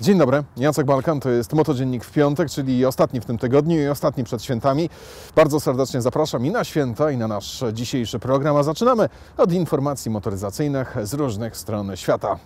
Dzień dobry, Jacek Balkan, to jest Motodziennik w piątek, czyli ostatni w tym tygodniu i ostatni przed świętami. Bardzo serdecznie zapraszam i na święta, i na nasz dzisiejszy program, a zaczynamy od informacji motoryzacyjnych z różnych stron świata.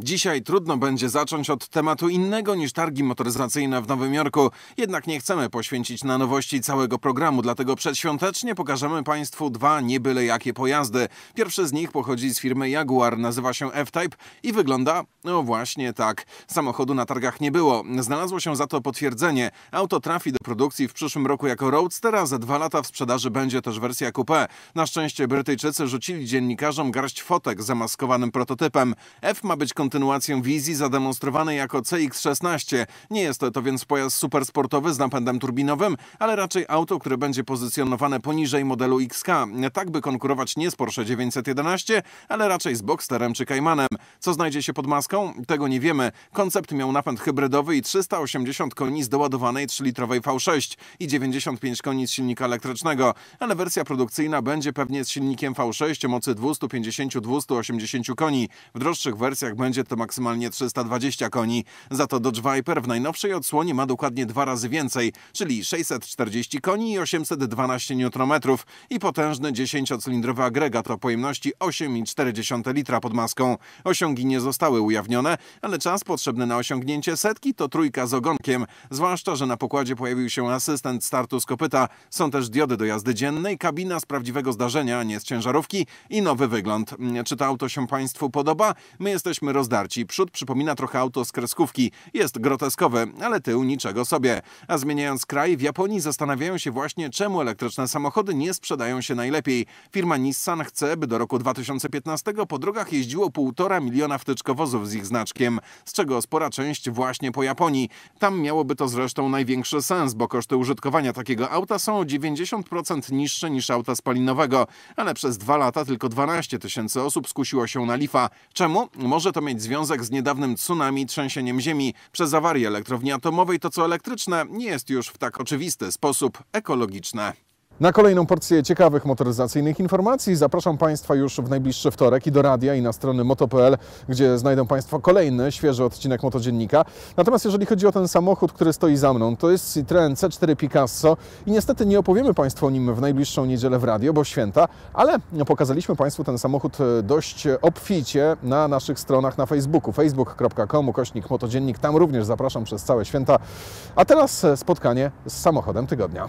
Dzisiaj trudno będzie zacząć od tematu innego niż targi motoryzacyjne w Nowym Jorku, jednak nie chcemy poświęcić na nowości całego programu, dlatego przedświątecznie pokażemy Państwu dwa niebyle jakie pojazdy. Pierwszy z nich pochodzi z firmy Jaguar, nazywa się F-Type i wygląda, no właśnie tak. Samochodu na targach nie było, znalazło się za to potwierdzenie. Auto trafi do produkcji w przyszłym roku jako Roadster, a za dwa lata w sprzedaży będzie też wersja coupé. Na szczęście Brytyjczycy rzucili dziennikarzom garść fotek z zamaskowanym prototypem. F ma być kontynuację wizji zademonstrowanej jako CX-16. Nie jest to więc pojazd supersportowy z napędem turbinowym, ale raczej auto, które będzie pozycjonowane poniżej modelu XK, tak by konkurować nie z Porsche 911, ale raczej z Boxsterem czy Caymanem. Co znajdzie się pod maską? Tego nie wiemy. Koncept miał napęd hybrydowy i 380 koni z doładowanej 3-litrowej V6 i 95 koni z silnika elektrycznego, ale wersja produkcyjna będzie pewnie z silnikiem V6 o mocy 250-280 koni. W droższych wersjach będzie będzie to maksymalnie 320 koni. Za to Dodge Viper w najnowszej odsłonie ma dokładnie dwa razy więcej, czyli 640 koni i 812 Nm i potężny 10-cylindrowy agregat o pojemności 8,4 litra pod maską. Osiągi nie zostały ujawnione, ale czas potrzebny na osiągnięcie setki to trójka z ogonkiem, zwłaszcza, że na pokładzie pojawił się asystent startu z kopyta. Są też diody do jazdy dziennej, kabina z prawdziwego zdarzenia, a nie z ciężarówki i nowy wygląd. Czy to auto się Państwu podoba? My jesteśmy roz zdarci. Przód przypomina trochę auto z kreskówki. Jest groteskowe, ale tył niczego sobie. A zmieniając kraj, w Japonii zastanawiają się właśnie, czemu elektryczne samochody nie sprzedają się najlepiej. Firma Nissan chce, by do roku 2015 po drogach jeździło półtora miliona wtyczkowozów z ich znaczkiem, z czego spora część właśnie po Japonii. Tam miałoby to zresztą największy sens, bo koszty użytkowania takiego auta są o 90% niższe niż auta spalinowego, ale przez dwa lata tylko 12 tysięcy osób skusiło się na Lifa. Czemu? Może to mieć mieć związek z niedawnym tsunami, trzęsieniem ziemi przez awarię elektrowni atomowej, to co elektryczne nie jest już w tak oczywisty sposób ekologiczne. Na kolejną porcję ciekawych motoryzacyjnych informacji zapraszam Państwa już w najbliższy wtorek i do radia i na strony moto.pl, gdzie znajdą Państwo kolejny świeży odcinek Motodziennika. Natomiast jeżeli chodzi o ten samochód, który stoi za mną, to jest Citroen C4 Picasso i niestety nie opowiemy Państwu o nim w najbliższą niedzielę w radio, bo święta, ale pokazaliśmy Państwu ten samochód e, dość obficie na naszych stronach na Facebooku, facebook.com, kośnik motodziennik, tam również zapraszam przez całe święta. A teraz e, spotkanie z samochodem tygodnia.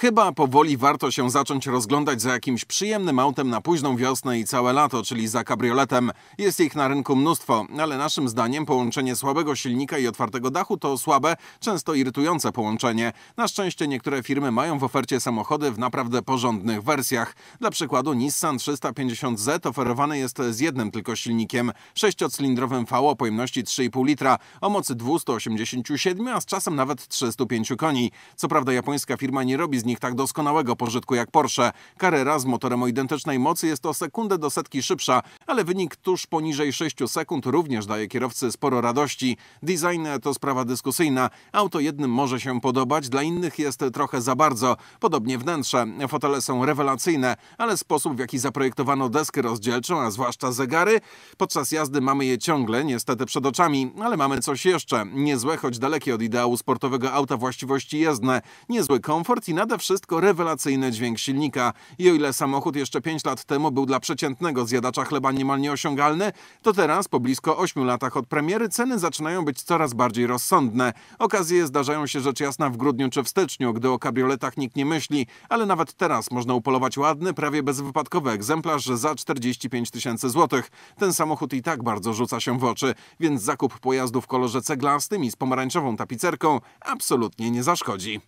Chyba powoli warto się zacząć rozglądać za jakimś przyjemnym autem na późną wiosnę i całe lato, czyli za kabrioletem. Jest ich na rynku mnóstwo, ale naszym zdaniem połączenie słabego silnika i otwartego dachu to słabe, często irytujące połączenie. Na szczęście niektóre firmy mają w ofercie samochody w naprawdę porządnych wersjach. Dla przykładu Nissan 350Z oferowany jest z jednym tylko silnikiem, sześciocylindrowym V o pojemności 3,5 litra, o mocy 287, a z czasem nawet 305 koni. Co prawda japońska firma nie robi z nich tak doskonałego pożytku jak Porsche. Carrera z motorem o identycznej mocy jest o sekundę do setki szybsza, ale wynik tuż poniżej 6 sekund również daje kierowcy sporo radości. Design to sprawa dyskusyjna. Auto jednym może się podobać, dla innych jest trochę za bardzo. Podobnie wnętrze. Fotele są rewelacyjne, ale sposób w jaki zaprojektowano deskę rozdzielczą, a zwłaszcza zegary, podczas jazdy mamy je ciągle, niestety przed oczami, ale mamy coś jeszcze. Niezłe, choć dalekie od ideału sportowego auta właściwości jezdne. Niezły komfort i nade wszystko rewelacyjny dźwięk silnika. I o ile samochód jeszcze 5 lat temu był dla przeciętnego zjadacza chleba niemal nieosiągalny, to teraz, po blisko 8 latach od premiery, ceny zaczynają być coraz bardziej rozsądne. Okazje zdarzają się rzecz jasna w grudniu czy w styczniu, gdy o kabrioletach nikt nie myśli, ale nawet teraz można upolować ładny, prawie bezwypadkowy egzemplarz za 45 tysięcy złotych. Ten samochód i tak bardzo rzuca się w oczy, więc zakup pojazdu w kolorze ceglastym i z pomarańczową tapicerką absolutnie nie zaszkodzi.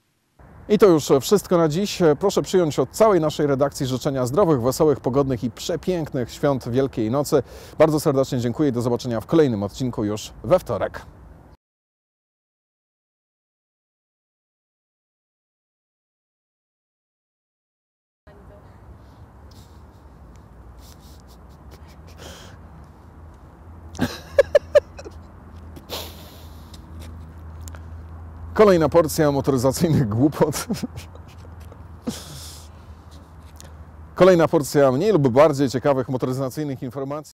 I to już wszystko na dziś. Proszę przyjąć od całej naszej redakcji życzenia zdrowych, wesołych, pogodnych i przepięknych świąt Wielkiej Nocy. Bardzo serdecznie dziękuję i do zobaczenia w kolejnym odcinku już we wtorek. Kolejna porcja motoryzacyjnych głupot. Kolejna porcja mniej lub bardziej ciekawych motoryzacyjnych informacji.